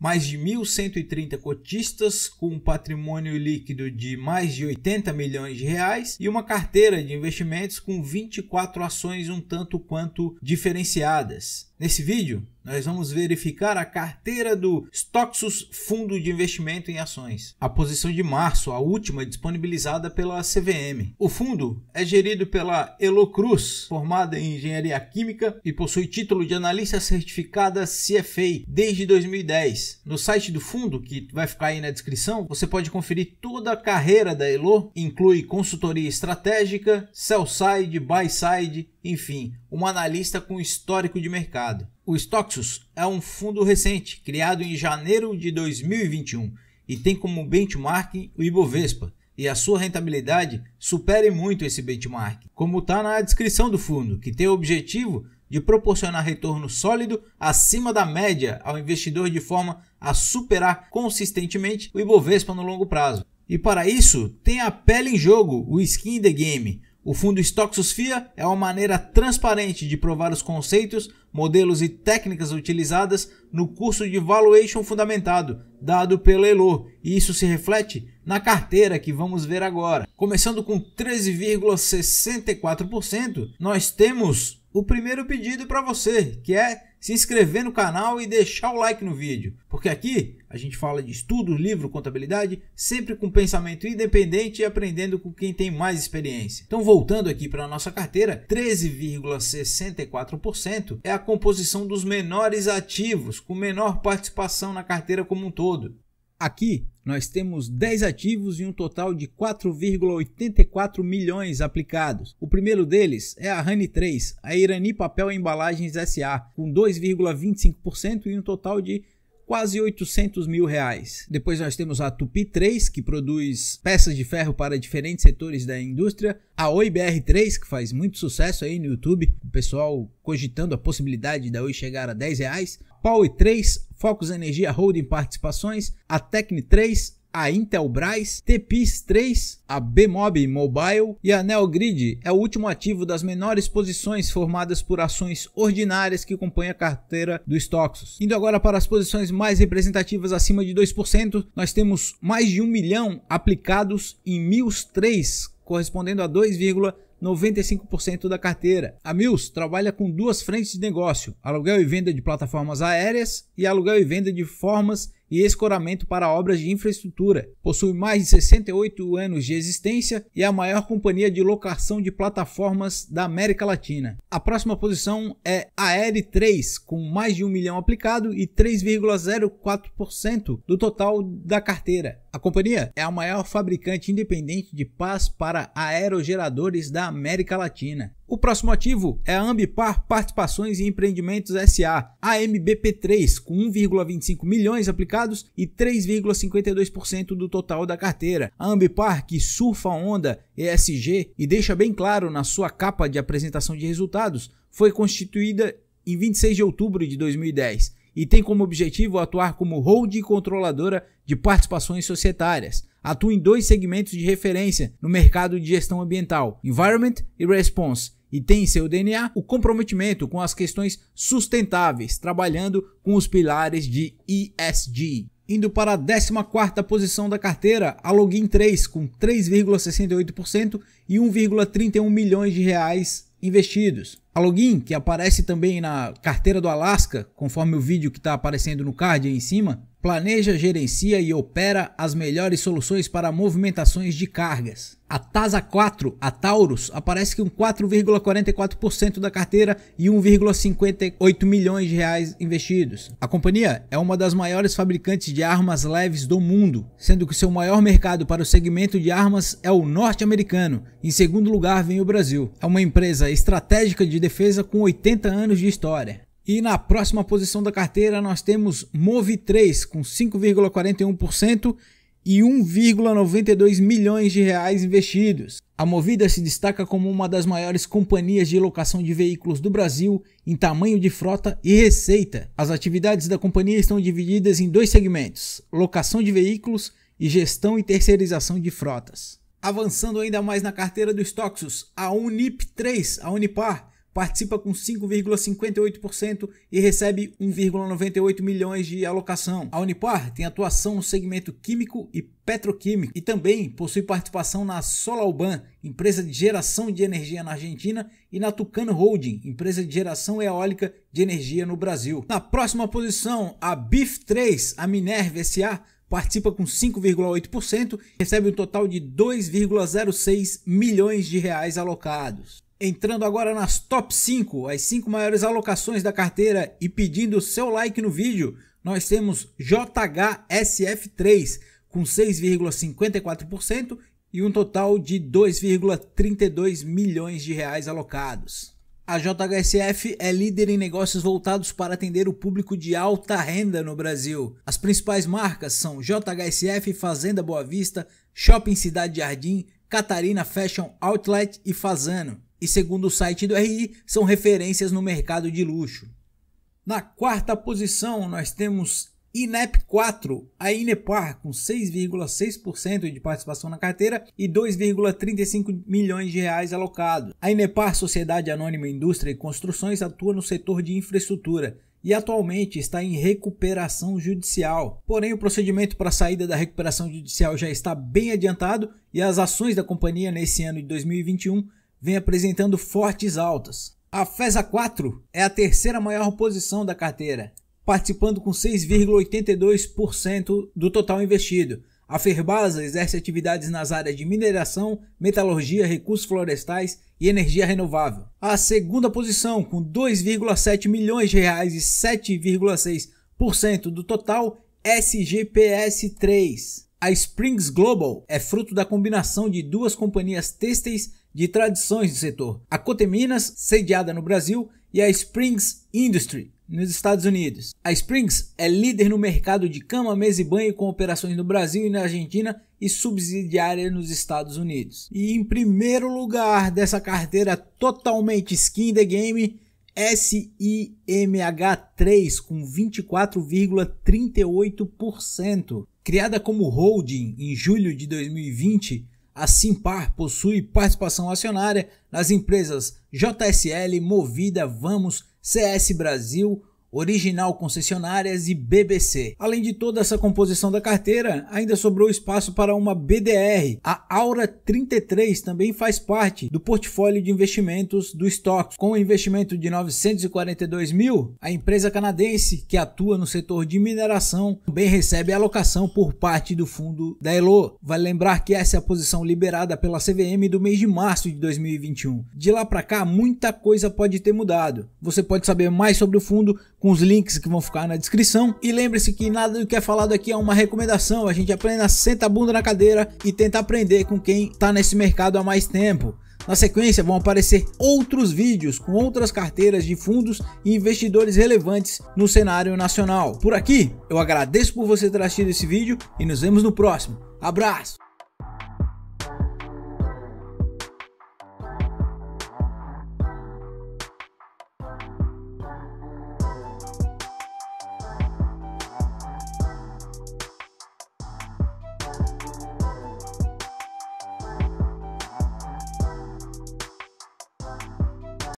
mais de 1.130 cotistas com um patrimônio líquido de mais de 80 milhões de reais e uma carteira de investimentos com 24 ações um tanto quanto diferenciadas. Nesse vídeo, nós vamos verificar a carteira do Stoxus Fundo de Investimento em Ações, a posição de março, a última disponibilizada pela CVM. O fundo é gerido pela Elocruz, formada em engenharia química e possui título de analista certificada CFA desde 2010. No site do fundo, que vai ficar aí na descrição, você pode conferir toda a carreira da Elo, inclui consultoria estratégica, sell side, buy side, enfim, uma analista com histórico de mercado. O Stoxus é um fundo recente, criado em janeiro de 2021 e tem como benchmark o Ibovespa, e a sua rentabilidade supere muito esse benchmark, como está na descrição do fundo, que tem o objetivo de proporcionar retorno sólido acima da média ao investidor de forma a superar consistentemente o Ibovespa no longo prazo. E para isso, tem a pele em jogo, o skin in the game, o fundo Stoxosphere é uma maneira transparente de provar os conceitos, modelos e técnicas utilizadas no curso de Valuation Fundamentado, dado pela Elo, e isso se reflete na carteira que vamos ver agora. Começando com 13,64%, nós temos o primeiro pedido para você, que é se inscrever no canal e deixar o like no vídeo, porque aqui a gente fala de estudo, livro, contabilidade, sempre com pensamento independente e aprendendo com quem tem mais experiência. Então, voltando aqui para a nossa carteira, 13,64% é a composição dos menores ativos, com menor participação na carteira como um todo. Aqui nós temos 10 ativos e um total de 4,84 milhões aplicados. O primeiro deles é a Rani 3, a Irani Papel e Embalagens SA, com 2,25% e um total de quase 800 mil reais. Depois nós temos a Tupi 3, que produz peças de ferro para diferentes setores da indústria. A Oi BR3, que faz muito sucesso aí no YouTube, o pessoal cogitando a possibilidade da Oi chegar a 10 reais. Power 3, Focus Energia Holding Participações, a Tecne 3, a Intelbras, TPIS 3, a Bmob Mobile e a Neogrid é o último ativo das menores posições formadas por ações ordinárias que compõem a carteira do Stoxus. Indo agora para as posições mais representativas acima de 2%, nós temos mais de 1 milhão aplicados em Mills 3, correspondendo a 2,5%. 95% da carteira. A Mills trabalha com duas frentes de negócio: aluguel e venda de plataformas aéreas e aluguel e venda de formas e escoramento para obras de infraestrutura. Possui mais de 68 anos de existência e é a maior companhia de locação de plataformas da América Latina. A próxima posição é a r 3 com mais de um milhão aplicado e 3,04% do total da carteira. A companhia é a maior fabricante independente de pás para aerogeradores da América Latina. O próximo ativo é a Ambipar Participações e Empreendimentos SA, AMBP3, com 1,25 milhões aplicados e 3,52% do total da carteira. A Ambipar, que surfa a onda ESG e deixa bem claro na sua capa de apresentação de resultados, foi constituída em 26 de outubro de 2010 e tem como objetivo atuar como holding controladora de participações societárias. Atua em dois segmentos de referência no mercado de gestão ambiental, Environment e Response, e tem em seu DNA o comprometimento com as questões sustentáveis, trabalhando com os pilares de ESG. Indo para a 14 posição da carteira, a Login 3 com 3,68% e 1,31 milhões de reais investidos. A login, que aparece também na carteira do Alasca, conforme o vídeo que está aparecendo no card aí em cima, Planeja, gerencia e opera as melhores soluções para movimentações de cargas. A TASA 4, a Taurus, aparece com 4,44% da carteira e 1,58 milhões de reais investidos. A companhia é uma das maiores fabricantes de armas leves do mundo, sendo que seu maior mercado para o segmento de armas é o norte-americano. Em segundo lugar vem o Brasil. É uma empresa estratégica de defesa com 80 anos de história. E na próxima posição da carteira nós temos Move3 com 5,41% e 1,92 milhões de reais investidos. A Movida se destaca como uma das maiores companhias de locação de veículos do Brasil em tamanho de frota e receita. As atividades da companhia estão divididas em dois segmentos: locação de veículos e gestão e terceirização de frotas. Avançando ainda mais na carteira dos Toxos, a Unip3, a Unipar, participa com 5,58% e recebe 1,98 milhões de alocação. A Unipar tem atuação no segmento químico e petroquímico e também possui participação na Solalban, empresa de geração de energia na Argentina, e na Tucano Holding, empresa de geração eólica de energia no Brasil. Na próxima posição, a BIF3, a Minerva SA, participa com 5,8% e recebe um total de 2,06 milhões de reais alocados. Entrando agora nas top 5, as 5 maiores alocações da carteira e pedindo seu like no vídeo, nós temos JHSF3 com 6,54% e um total de 2,32 milhões de reais alocados. A JHSF é líder em negócios voltados para atender o público de alta renda no Brasil. As principais marcas são JHSF Fazenda Boa Vista, Shopping Cidade Jardim, Catarina Fashion Outlet e Fazano e, segundo o site do RI, são referências no mercado de luxo. Na quarta posição, nós temos INEP 4, a Inepar com 6,6% de participação na carteira e 2,35 milhões de reais alocados. A Inepar, Sociedade Anônima Indústria e Construções, atua no setor de infraestrutura e atualmente está em recuperação judicial. Porém, o procedimento para a saída da recuperação judicial já está bem adiantado e as ações da companhia nesse ano de 2021 vem apresentando fortes altas. A FESA 4 é a terceira maior posição da carteira, participando com 6,82% do total investido. A Ferbasa exerce atividades nas áreas de mineração, metalurgia, recursos florestais e energia renovável. A segunda posição, com 2,7 milhões de reais e 7,6% do total, SGPS 3. A Springs Global é fruto da combinação de duas companhias têxteis de tradições do setor, a Coteminas, sediada no Brasil, e a Springs Industry, nos Estados Unidos. A Springs é líder no mercado de cama, mesa e banho com operações no Brasil e na Argentina e subsidiária nos Estados Unidos. E em primeiro lugar dessa carteira totalmente skin the game, SIMH3 com 24,38%. Criada como holding em julho de 2020, a Simpar possui participação acionária nas empresas JSL, Movida, Vamos, CS Brasil, Original Concessionárias e BBC. Além de toda essa composição da carteira, ainda sobrou espaço para uma BDR. A Aura 33 também faz parte do portfólio de investimentos do Stocks. Com um investimento de 942 mil, a empresa canadense, que atua no setor de mineração, também recebe alocação por parte do fundo da Elo. Vale lembrar que essa é a posição liberada pela CVM do mês de março de 2021. De lá para cá, muita coisa pode ter mudado. Você pode saber mais sobre o fundo com os links que vão ficar na descrição. E lembre-se que nada do que é falado aqui é uma recomendação, a gente apenas senta a bunda na cadeira e tenta aprender com quem está nesse mercado há mais tempo. Na sequência vão aparecer outros vídeos com outras carteiras de fundos e investidores relevantes no cenário nacional. Por aqui, eu agradeço por você ter assistido esse vídeo e nos vemos no próximo. Abraço!